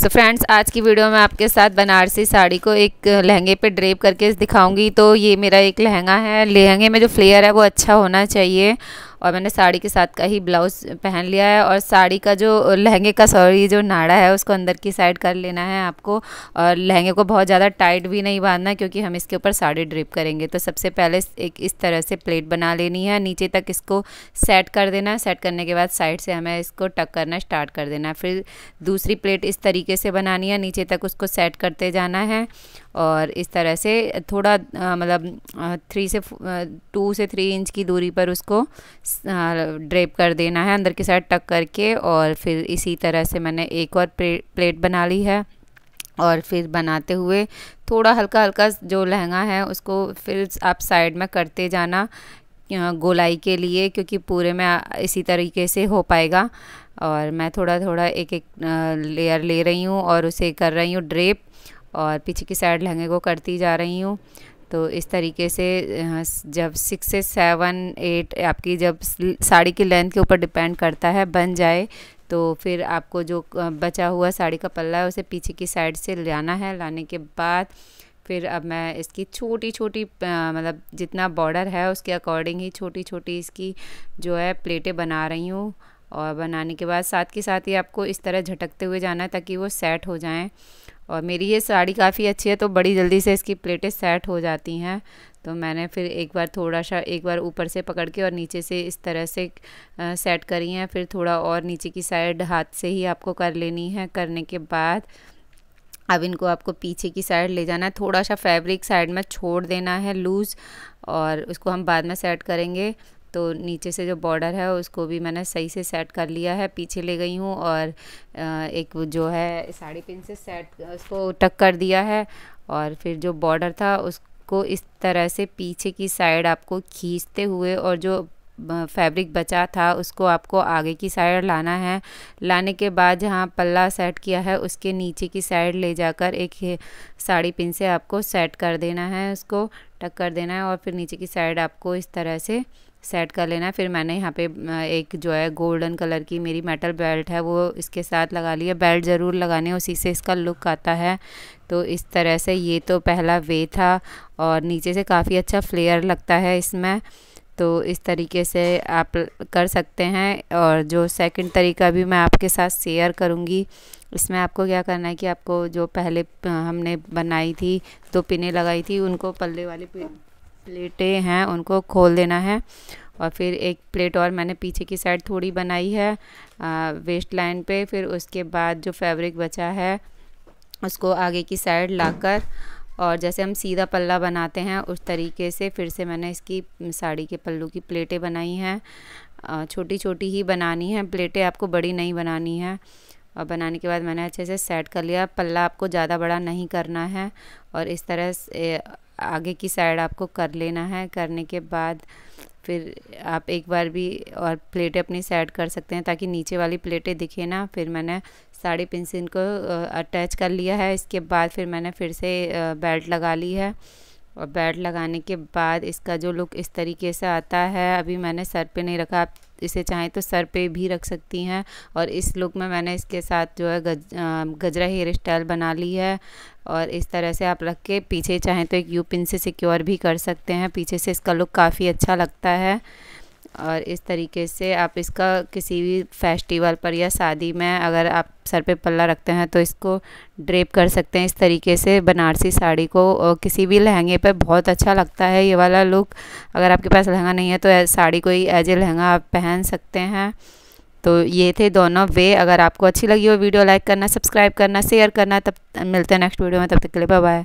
सो so friends आज की video में आपके साथ बनारसी साड़ी को एक लहंगे पे ड्रेप करके दिखाऊंगी तो ये मेरा एक लहंगा है लहंगे में जो फ्लेयर है वो अच्छा होना चाहिए और मैंने साड़ी के साथ का ही ब्लाउज़ पहन लिया है और साड़ी का जो लहंगे का सॉरी जो नाड़ा है उसको अंदर की साइड कर लेना है आपको और लहंगे को बहुत ज़्यादा टाइट भी नहीं बांधना क्योंकि हम इसके ऊपर साड़ी ड्रिप करेंगे तो सबसे पहले एक इस तरह से प्लेट बना लेनी है नीचे तक इसको सेट कर देना है सेट करने के बाद साइड से हमें इसको टक करना स्टार्ट कर देना है फिर दूसरी प्लेट इस तरीके से बनानी है नीचे तक उसको सेट करते जाना है और इस तरह से थोड़ा मतलब थ्री से टू से थ्री इंच की दूरी पर उसको ड्रेप कर देना है अंदर की साइड टक करके और फिर इसी तरह से मैंने एक और प्लेट बना ली है और फिर बनाते हुए थोड़ा हल्का हल्का जो लहंगा है उसको फिर आप साइड में करते जाना गोलाई के लिए क्योंकि पूरे में इसी तरीके से हो पाएगा और मैं थोड़ा थोड़ा एक एक लेयर ले रही हूँ और उसे कर रही हूँ ड्रेप और पीछे की साइड लहंगे को करती जा रही हूँ तो इस तरीके से जब सिक्स से सेवन एट आपकी जब साड़ी की लेंथ के ऊपर डिपेंड करता है बन जाए तो फिर आपको जो बचा हुआ साड़ी का पल्ला है उसे पीछे की साइड से लाना है लाने के बाद फिर अब मैं इसकी छोटी छोटी मतलब जितना बॉर्डर है उसके अकॉर्डिंग ही छोटी छोटी इसकी जो है प्लेटें बना रही हूँ और बनाने के बाद साथ के साथ ही आपको इस तरह झटकते हुए जाना है ताकि वो सेट हो जाएँ और मेरी ये साड़ी काफ़ी अच्छी है तो बड़ी जल्दी से इसकी प्लेटें सेट हो जाती हैं तो मैंने फिर एक बार थोड़ा सा एक बार ऊपर से पकड़ के और नीचे से इस तरह से आ, सेट करी हैं फिर थोड़ा और नीचे की साइड हाथ से ही आपको कर लेनी है करने के बाद अब इनको आपको पीछे की साइड ले जाना है थोड़ा सा फैब्रिक साइड में छोड़ देना है लूज़ और उसको हम बाद में सेट करेंगे तो नीचे से जो बॉर्डर है उसको भी मैंने सही से सेट कर लिया है पीछे ले गई हूँ और एक जो है साड़ी पिन से सेट उसको टक कर दिया है और फिर जो बॉर्डर था उसको इस तरह से पीछे की साइड आपको खींचते हुए और जो फैब्रिक बचा था उसको आपको आगे की साइड लाना है लाने के बाद जहाँ पल्ला सेट किया है उसके नीचे की साइड ले जाकर एक साड़ी पिन से आपको सेट कर देना है उसको टक कर देना है और फिर नीचे की साइड आपको इस तरह से सेट कर लेना है फिर मैंने यहाँ पे एक जो है गोल्डन कलर की मेरी मेटल बेल्ट है वो इसके साथ लगा लिया बेल्ट ज़रूर लगाने उसी से इसका लुक आता है तो इस तरह से ये तो पहला वे था और नीचे से काफ़ी अच्छा फ्लेयर लगता है इसमें तो इस तरीके से आप कर सकते हैं और जो सेकंड तरीका भी मैं आपके साथ शेयर करूँगी इसमें आपको क्या करना है कि आपको जो पहले हमने बनाई थी दो तो पिने लगाई थी उनको पल्ले वाले प्लेटें हैं उनको खोल देना है और फिर एक प्लेट और मैंने पीछे की साइड थोड़ी बनाई है वेस्ट लाइन पे फिर उसके बाद जो फैब्रिक बचा है उसको आगे की साइड लाकर और जैसे हम सीधा पल्ला बनाते हैं उस तरीके से फिर से मैंने इसकी साड़ी के पल्लू की प्लेटें बनाई हैं छोटी छोटी ही बनानी है प्लेटें आपको बड़ी नहीं बनानी है और बनाने के बाद मैंने अच्छे से सेट कर लिया पल्ला आपको ज़्यादा बड़ा नहीं करना है और इस तरह से आगे की साइड आपको कर लेना है करने के बाद फिर आप एक बार भी और प्लेटें अपनी साइड कर सकते हैं ताकि नीचे वाली प्लेटें दिखे ना फिर मैंने साड़ी पेंसिल को अटैच कर लिया है इसके बाद फिर मैंने फिर से बेल्ट लगा ली है और बेल्ट लगाने के बाद इसका जो लुक इस तरीके से आता है अभी मैंने सर पे नहीं रखा आप इसे चाहें तो सर पे भी रख सकती हैं और इस लुक में मैंने इसके साथ जो है गज गजरा हेयर स्टाइल बना ली है और इस तरह से आप रख के पीछे चाहें तो एक यू पिन से सिक्योर भी कर सकते हैं पीछे से इसका लुक काफ़ी अच्छा लगता है और इस तरीके से आप इसका किसी भी फेस्टिवल पर या शादी में अगर आप सर पे पल्ला रखते हैं तो इसको ड्रेप कर सकते हैं इस तरीके से बनारसी साड़ी को किसी भी लहंगे पर बहुत अच्छा लगता है ये वाला लुक अगर आपके पास लहंगा नहीं है तो साड़ी को ही एज ए लहंगा आप पहन सकते हैं तो ये थे दोनों वे अगर आपको अच्छी लगी हो वीडियो लाइक करना सब्सक्राइब करना शेयर करना तब मिलते हैं नेक्स्ट वीडियो में तब तक के लिए बाय